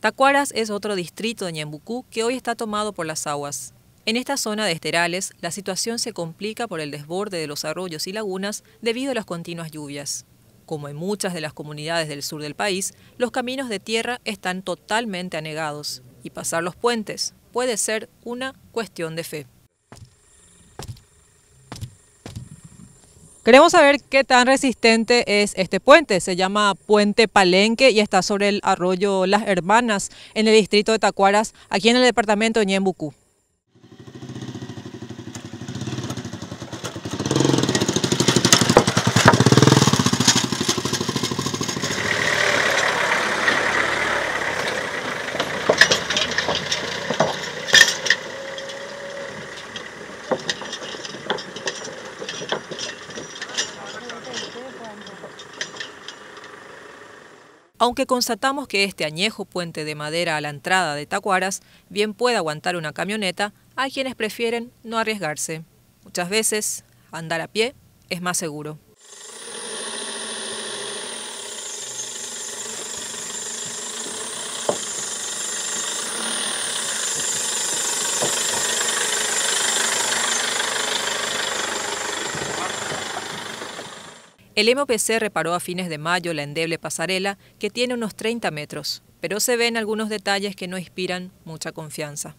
Tacuaras es otro distrito de Ñembucú que hoy está tomado por las aguas. En esta zona de esterales, la situación se complica por el desborde de los arroyos y lagunas debido a las continuas lluvias. Como en muchas de las comunidades del sur del país, los caminos de tierra están totalmente anegados y pasar los puentes puede ser una cuestión de fe. Queremos saber qué tan resistente es este puente. Se llama Puente Palenque y está sobre el arroyo Las Hermanas en el distrito de Tacuaras, aquí en el departamento de Ñembucú. aunque constatamos que este añejo puente de madera a la entrada de Tacuaras bien puede aguantar una camioneta, hay quienes prefieren no arriesgarse. Muchas veces, andar a pie es más seguro. El MOPC reparó a fines de mayo la endeble pasarela, que tiene unos 30 metros, pero se ven algunos detalles que no inspiran mucha confianza.